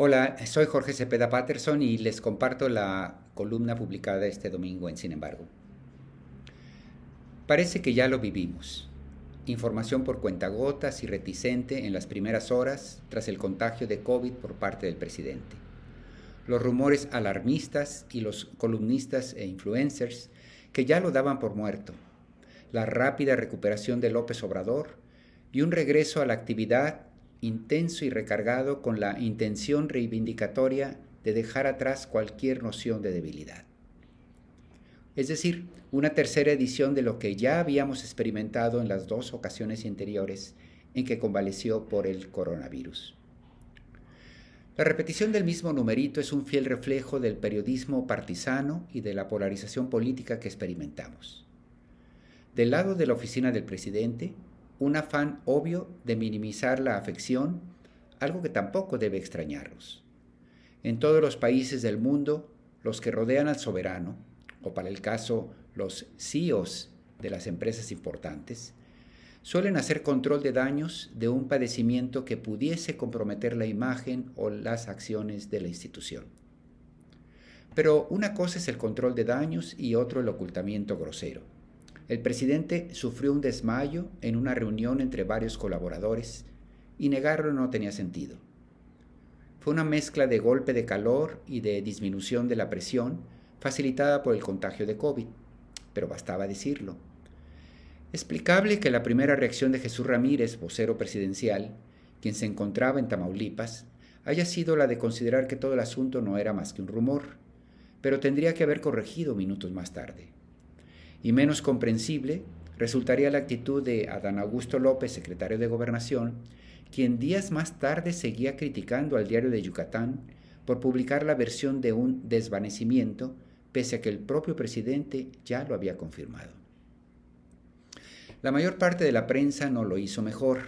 Hola, soy Jorge Cepeda Patterson y les comparto la columna publicada este domingo en Sin embargo. Parece que ya lo vivimos. Información por cuentagotas y reticente en las primeras horas tras el contagio de COVID por parte del presidente. Los rumores alarmistas y los columnistas e influencers que ya lo daban por muerto. La rápida recuperación de López Obrador y un regreso a la actividad intenso y recargado con la intención reivindicatoria de dejar atrás cualquier noción de debilidad. Es decir, una tercera edición de lo que ya habíamos experimentado en las dos ocasiones anteriores en que convaleció por el coronavirus. La repetición del mismo numerito es un fiel reflejo del periodismo partisano y de la polarización política que experimentamos. Del lado de la oficina del presidente, un afán obvio de minimizar la afección, algo que tampoco debe extrañarlos. En todos los países del mundo, los que rodean al soberano, o para el caso los CEOs de las empresas importantes, suelen hacer control de daños de un padecimiento que pudiese comprometer la imagen o las acciones de la institución. Pero una cosa es el control de daños y otro el ocultamiento grosero. El presidente sufrió un desmayo en una reunión entre varios colaboradores y negarlo no tenía sentido. Fue una mezcla de golpe de calor y de disminución de la presión facilitada por el contagio de COVID, pero bastaba decirlo. Explicable que la primera reacción de Jesús Ramírez, vocero presidencial, quien se encontraba en Tamaulipas, haya sido la de considerar que todo el asunto no era más que un rumor, pero tendría que haber corregido minutos más tarde y menos comprensible resultaría la actitud de Adán Augusto López, secretario de Gobernación, quien días más tarde seguía criticando al diario de Yucatán por publicar la versión de un desvanecimiento, pese a que el propio presidente ya lo había confirmado. La mayor parte de la prensa no lo hizo mejor.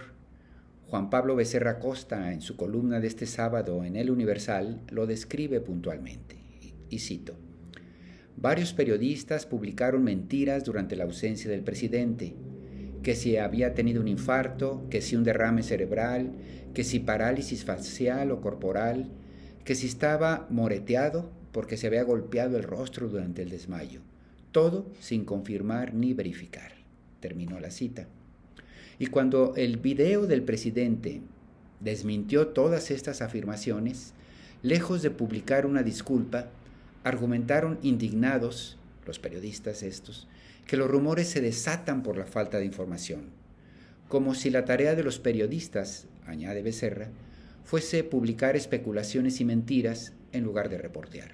Juan Pablo Becerra Costa, en su columna de este sábado en El Universal, lo describe puntualmente, y cito, Varios periodistas publicaron mentiras durante la ausencia del presidente, que si había tenido un infarto, que si un derrame cerebral, que si parálisis facial o corporal, que si estaba moreteado porque se había golpeado el rostro durante el desmayo. Todo sin confirmar ni verificar. Terminó la cita. Y cuando el video del presidente desmintió todas estas afirmaciones, lejos de publicar una disculpa, Argumentaron indignados, los periodistas estos, que los rumores se desatan por la falta de información, como si la tarea de los periodistas, añade Becerra, fuese publicar especulaciones y mentiras en lugar de reportear.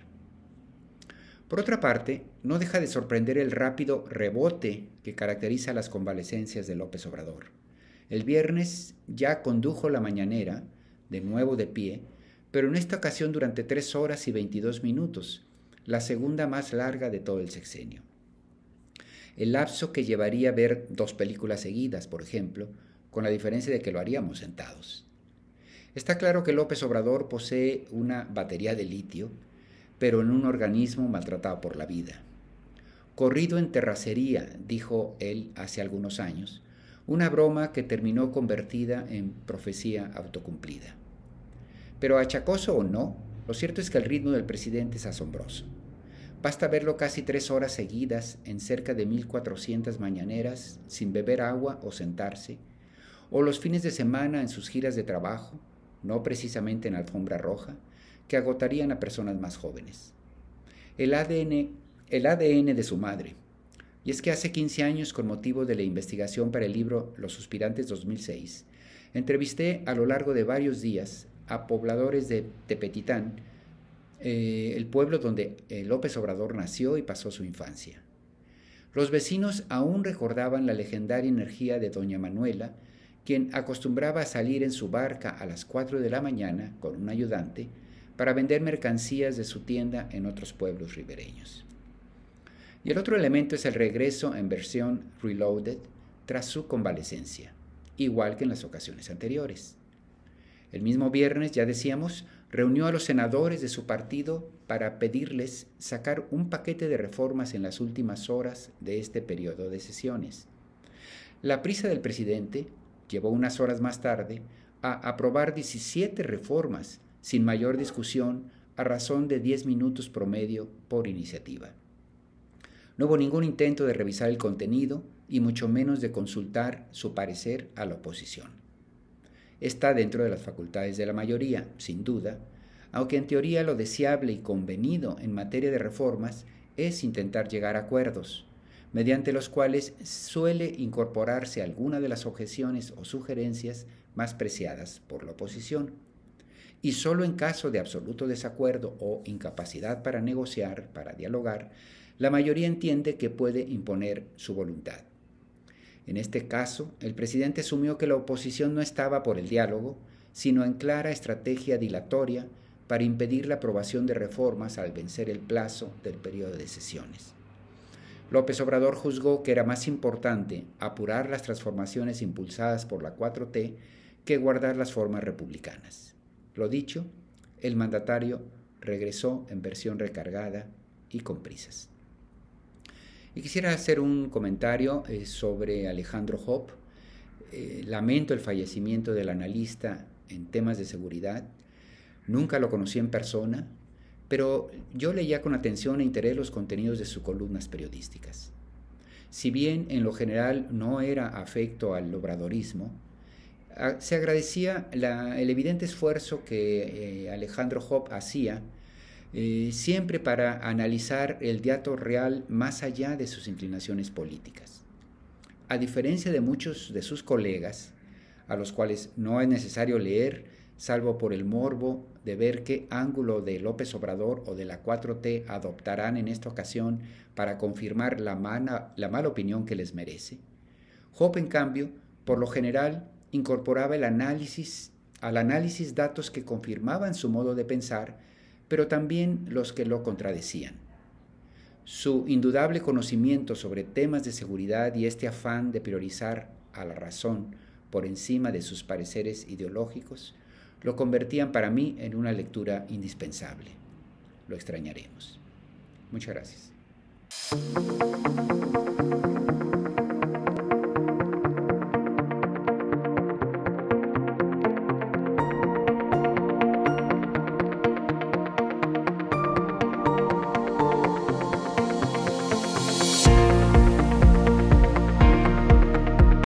Por otra parte, no deja de sorprender el rápido rebote que caracteriza las convalecencias de López Obrador. El viernes ya condujo la mañanera, de nuevo de pie, pero en esta ocasión durante tres horas y 22 minutos, la segunda más larga de todo el sexenio. El lapso que llevaría a ver dos películas seguidas, por ejemplo, con la diferencia de que lo haríamos sentados. Está claro que López Obrador posee una batería de litio, pero en un organismo maltratado por la vida. Corrido en terracería, dijo él hace algunos años, una broma que terminó convertida en profecía autocumplida. Pero achacoso o no, lo cierto es que el ritmo del presidente es asombroso. Basta verlo casi tres horas seguidas en cerca de 1400 mañaneras sin beber agua o sentarse, o los fines de semana en sus giras de trabajo, no precisamente en alfombra roja, que agotarían a personas más jóvenes. El ADN, el ADN de su madre. Y es que hace 15 años, con motivo de la investigación para el libro Los Suspirantes 2006, entrevisté a lo largo de varios días a pobladores de Tepetitán, eh, el pueblo donde eh, López Obrador nació y pasó su infancia. Los vecinos aún recordaban la legendaria energía de doña Manuela, quien acostumbraba a salir en su barca a las 4 de la mañana con un ayudante para vender mercancías de su tienda en otros pueblos ribereños. Y el otro elemento es el regreso en versión reloaded tras su convalecencia, igual que en las ocasiones anteriores. El mismo viernes, ya decíamos, reunió a los senadores de su partido para pedirles sacar un paquete de reformas en las últimas horas de este periodo de sesiones. La prisa del presidente llevó unas horas más tarde a aprobar 17 reformas sin mayor discusión a razón de 10 minutos promedio por iniciativa. No hubo ningún intento de revisar el contenido y mucho menos de consultar su parecer a la oposición está dentro de las facultades de la mayoría, sin duda, aunque en teoría lo deseable y convenido en materia de reformas es intentar llegar a acuerdos, mediante los cuales suele incorporarse alguna de las objeciones o sugerencias más preciadas por la oposición. Y solo en caso de absoluto desacuerdo o incapacidad para negociar, para dialogar, la mayoría entiende que puede imponer su voluntad. En este caso, el presidente asumió que la oposición no estaba por el diálogo, sino en clara estrategia dilatoria para impedir la aprobación de reformas al vencer el plazo del periodo de sesiones. López Obrador juzgó que era más importante apurar las transformaciones impulsadas por la 4T que guardar las formas republicanas. Lo dicho, el mandatario regresó en versión recargada y con prisas. Y quisiera hacer un comentario eh, sobre Alejandro Hop. Eh, lamento el fallecimiento del analista en temas de seguridad. Nunca lo conocí en persona, pero yo leía con atención e interés los contenidos de sus columnas periodísticas. Si bien en lo general no era afecto al obradorismo, ah, se agradecía el evidente esfuerzo que eh, Alejandro Hop hacía eh, siempre para analizar el dato real más allá de sus inclinaciones políticas. A diferencia de muchos de sus colegas, a los cuales no es necesario leer, salvo por el morbo de ver qué ángulo de López Obrador o de la 4T adoptarán en esta ocasión para confirmar la, mala opinión que les merece. Hope, en cambio, por lo general, incorporaba el análisis al análisis datos que confirmaban su modo de pensar pero también los que lo contradecían. Su indudable conocimiento sobre temas de seguridad y este afán de priorizar a la razón por encima de sus pareceres ideológicos lo convertían para mí en una lectura indispensable. Lo extrañaremos. Muchas gracias.